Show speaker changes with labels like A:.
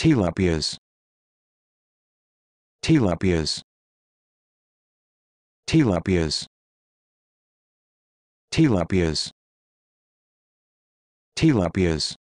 A: Tilapias. Tilapias. Tilapias. Tilapias. Tilapias.